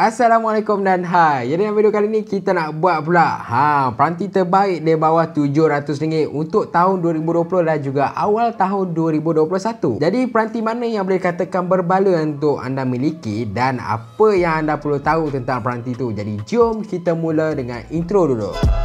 Assalamualaikum dan hai. Jadi dalam video kali ni kita nak buat pula ha peranti terbaik di bawah RM700 untuk tahun 2020 dan juga awal tahun 2021. Jadi peranti mana yang boleh katakan berbaloi untuk anda miliki dan apa yang anda perlu tahu tentang peranti tu. Jadi jom kita mula dengan intro dulu. Intro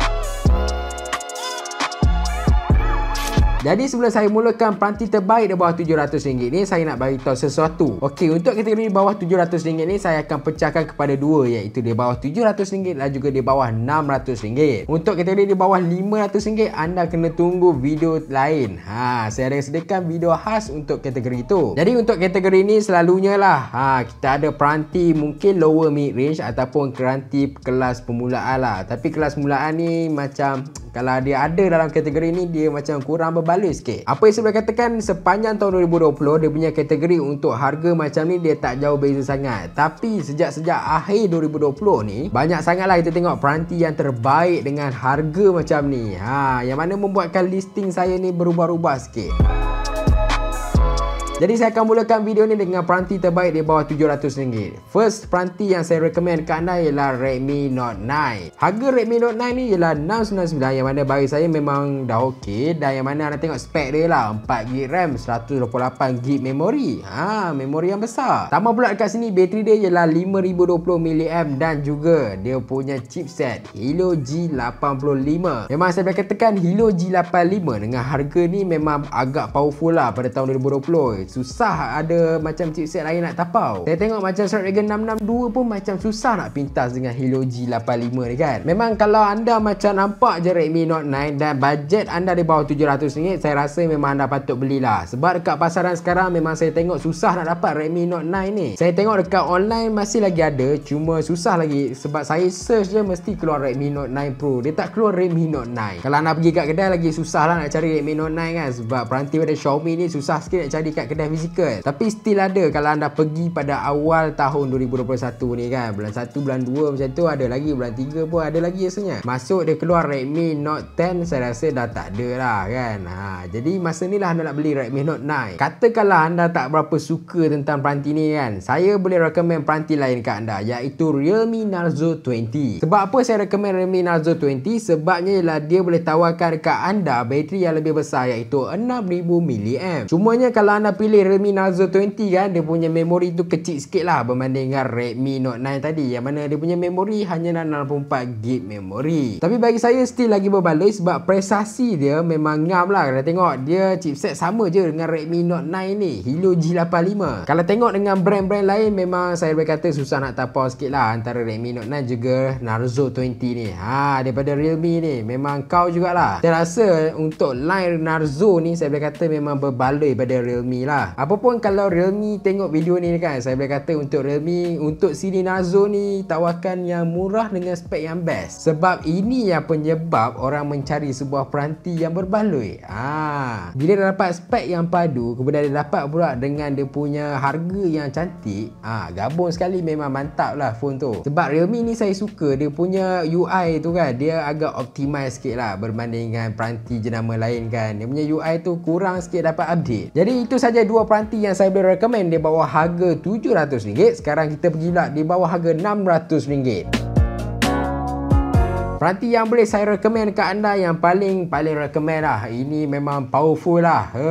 Jadi sebelum saya mulakan peranti terbaik di bawah RM700 ni saya nak bagi tahu sesuatu. Okey, untuk kategori di bawah RM700 ni saya akan pecahkan kepada dua iaitu di bawah RM700 dan juga di bawah RM600. Untuk kategori di bawah RM500 anda kena tunggu video lain. Ha, saya ada sediakan video khas untuk kategori itu. Jadi untuk kategori ni selalunya lah ha, kita ada peranti mungkin lower mid range ataupun peranti kelas permulaan lah. Tapi kelas permulaan ni macam kalau dia ada dalam kategori ni Dia macam kurang berbaloi sikit Apa yang saya boleh katakan Sepanjang tahun 2020 Dia punya kategori untuk harga macam ni Dia tak jauh beza sangat Tapi sejak-sejak akhir 2020 ni Banyak sangat lah kita tengok Peranti yang terbaik dengan harga macam ni ha, Yang mana membuatkan listing saya ni Berubah-ubah sikit jadi saya akan mulakan video ni dengan peranti terbaik di bawah RM700. First peranti yang saya recommend ke anda ialah Redmi Note 9. Harga Redmi Note 9 ni ialah RM699 yang mana bagi saya memang dah okey dan yang mana anda tengok spek dia lah 4GB RAM 128GB memori. Ha, memori yang besar. Tambah pula dekat sini bateri dia ialah 5020mAh dan juga dia punya chipset Helio G85. Memang saya boleh katakan Helio G85 dengan harga ni memang agak powerful lah pada tahun 2020 Susah ada macam chipset lain nak tapau Saya tengok macam Snapdragon 662 pun macam susah nak pintas dengan Helio G85 ni kan Memang kalau anda macam nampak je Redmi Note 9 Dan bajet anda di bawah RM700 Saya rasa memang anda patut belilah Sebab dekat pasaran sekarang memang saya tengok susah nak dapat Redmi Note 9 ni Saya tengok dekat online masih lagi ada Cuma susah lagi sebab saya search je mesti keluar Redmi Note 9 Pro Dia tak keluar Redmi Note 9 Kalau anda pergi kat kedai lagi susah lah nak cari Redmi Note 9 kan Sebab peranti pada Xiaomi ni susah sikit nak cari kat kedai kedai fizikal eh. tapi still ada kalau anda pergi pada awal tahun 2021 ni kan bulan 1 bulan 2 macam tu ada lagi bulan 3 pun ada lagi rasanya masuk dia keluar Redmi Note 10 saya rasa dah tak ada lah kan ha, jadi masa ni lah anda nak beli Redmi Note 9 katakanlah anda tak berapa suka tentang peranti ni kan saya boleh recommend peranti lain kat anda iaitu Realme Narzo 20 sebab apa saya recommend Realme Narzo 20 sebabnya ialah dia boleh tawarkan kat anda bateri yang lebih besar iaitu 6000 mAh cumanya kalau anda pilih pilih Redmi Nazo 20 kan Dia punya memori tu kecil sikit lah Berbanding dengan Redmi Note 9 tadi Yang mana dia punya memori hanya 64GB memori Tapi bagi saya still lagi berbaloi Sebab prestasi dia memang ngam lah Kalau tengok dia chipset sama je dengan Redmi Note 9 ni Helio G85 Kalau tengok dengan brand-brand lain Memang saya boleh kata susah nak tapau sikit lah Antara Redmi Note 9 juga Nazo 20 ni ha, Daripada Realme ni Memang kau jugalah Saya rasa untuk line Narzo ni Saya boleh kata memang berbaloi daripada Realme lah lah pun kalau Realme tengok video ni kan Saya boleh kata untuk Realme Untuk sini Nazo ni Tawarkan yang murah dengan spek yang best Sebab ini yang penyebab Orang mencari sebuah peranti yang berbaloi Ah, ha. Bila dah dapat spek yang padu Kemudian dia dapat pula dengan dia punya harga yang cantik Ah, Gabung sekali memang mantap lah phone tu Sebab Realme ni saya suka Dia punya UI tu kan Dia agak optimize sikit lah Berbanding dengan peranti jenama lain kan Dia punya UI tu kurang sikit dapat update Jadi itu saja dua peranti yang saya boleh recommend di bawah harga RM700. Sekarang kita pergi pula di bawah harga RM600. Peranti yang boleh saya recommend kat anda yang paling paling recommend lah. Ini memang powerful lah. Ha,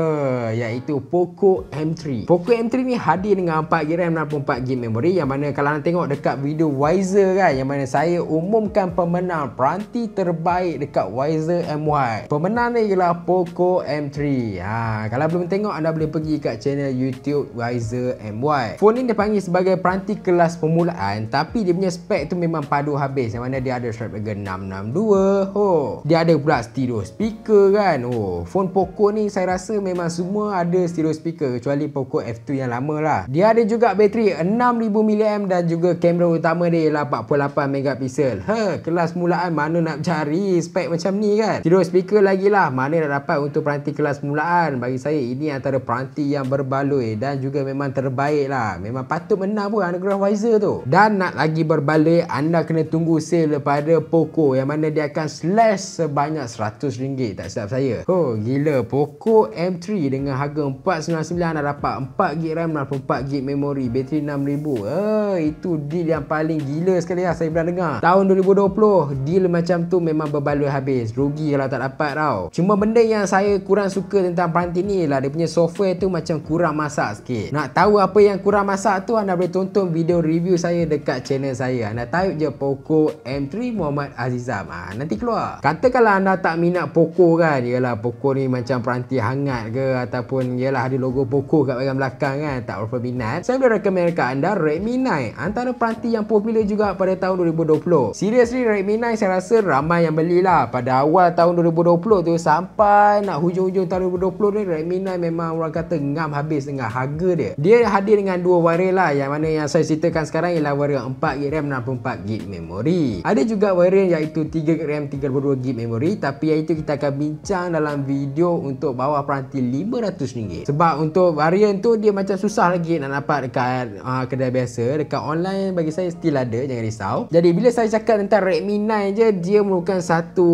iaitu Poco M3. Poco M3 ni hadir dengan 4GB dan 64GB memory yang mana kalau anda tengok dekat video Wiser kan yang mana saya umumkan pemenang peranti terbaik dekat Wiser MY. Pemenang ni ialah Poco M3. Ha, kalau belum tengok anda boleh pergi kat channel YouTube Wiser MY. Phone ni dipanggil sebagai peranti kelas permulaan tapi dia punya spek tu memang padu habis yang mana dia ada Snapdragon 6 662 ho dia ada pula stereo speaker kan oh phone poco ni saya rasa memang semua ada stereo speaker kecuali poco F2 yang lama lah dia ada juga bateri 6000 mAh dan juga kamera utama dia 48 megapixel ha kelas mulaan mana nak cari spek macam ni kan stereo speaker lagi lah mana nak dapat untuk peranti kelas mulaan bagi saya ini antara peranti yang berbaloi dan juga memang terbaik lah memang patut menang pun underground wiser tu dan nak lagi berbaloi anda kena tunggu sale pada poco Poco yang mana dia akan slash sebanyak RM100 tak silap saya. Oh gila Poco M3 dengan harga RM499 dah dapat 4GB RAM 64GB memori bateri 6000. Eh itu deal yang paling gila sekali lah saya pernah dengar. Tahun 2020 deal macam tu memang berbaloi habis. Rugi kalau tak dapat tau. Cuma benda yang saya kurang suka tentang peranti ni lah dia punya software tu macam kurang masak sikit. Nak tahu apa yang kurang masak tu anda boleh tonton video review saya dekat channel saya. Anda type je Poco M3 Muhammad Aziz Azizam ha, Nanti keluar Kata kalau anda tak minat Poco kan Yelah Poco ni macam peranti hangat ke Ataupun yelah ada logo Poco kat bagian belakang kan Tak berapa minat Saya boleh rekomen kat anda Redmi 9 Antara peranti yang popular juga pada tahun 2020 Seriously Redmi 9 saya rasa ramai yang belilah Pada awal tahun 2020 tu Sampai nak hujung-hujung tahun 2020 ni Redmi 9 memang orang kata ngam habis dengan harga dia Dia hadir dengan dua varian lah Yang mana yang saya ceritakan sekarang Ialah varian 4GB RAM 64GB memory Ada juga varian yang iaitu 3RAM 32GB memory tapi iaitu kita akan bincang dalam video untuk bawah peranti RM500 sebab untuk varian tu dia macam susah lagi nak dapat dekat uh, kedai biasa dekat online bagi saya still ada jangan risau jadi bila saya cakap tentang Redmi 9 je dia merupakan satu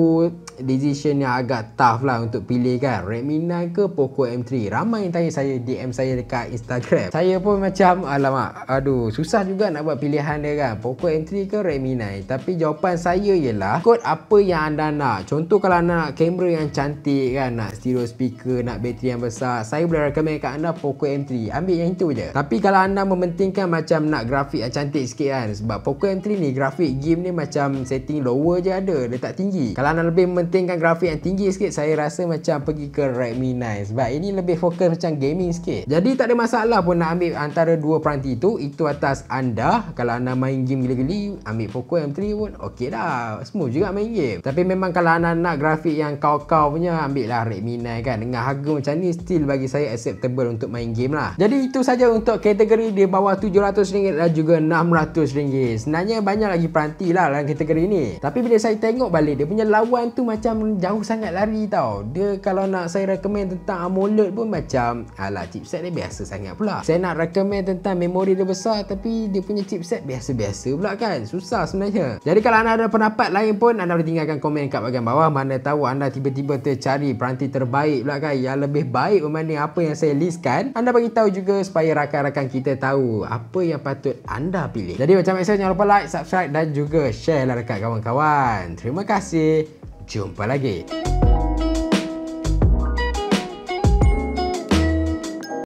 decision yang agak tough lah untuk pilih kan Redmi 9 ke Poco M3 ramai yang tanya saya DM saya dekat Instagram saya pun macam alamak aduh susah juga nak buat pilihan dia kan Poco M3 ke Redmi 9 tapi jawapan saya ialah ikut apa yang anda nak contoh kalau nak kamera yang cantik kan nak stereo speaker nak bateri yang besar saya boleh rekomen kat anda Poco M3 ambil yang itu je tapi kalau anda mementingkan macam nak grafik yang cantik sikit kan sebab Poco M3 ni grafik game ni macam setting lower je ada dia tak tinggi kalau anda lebih mementingkan pentingkan grafik yang tinggi sikit saya rasa macam pergi ke Redmi 9 sebab ini lebih fokus macam gaming sikit jadi tak ada masalah pun nak ambil antara dua peranti itu itu atas anda kalau anda main game gila-gila ambil Poco M3 pun ok dah smooth juga main game tapi memang kalau anda nak grafik yang kau-kau punya ambil lah Redmi 9 kan dengan harga macam ni still bagi saya acceptable untuk main game lah jadi itu saja untuk kategori di bawah RM700 dan juga RM600 sebenarnya banyak lagi peranti lah dalam kategori ni tapi bila saya tengok balik dia punya lawan tu macam jauh sangat lari tau Dia kalau nak saya recommend tentang AMOLED pun macam Alah chipset dia biasa sangat pula Saya nak recommend tentang memori dia besar Tapi dia punya chipset biasa-biasa pula kan Susah sebenarnya Jadi kalau anda ada pendapat lain pun Anda boleh tinggalkan komen kat bahagian bawah Mana tahu anda tiba-tiba tercari peranti terbaik pula kan Yang lebih baik berbanding apa yang saya listkan Anda bagi tahu juga supaya rakan-rakan kita tahu Apa yang patut anda pilih Jadi macam biasa jangan lupa like, subscribe dan juga share lah dekat kawan-kawan Terima kasih Jumpa lagi.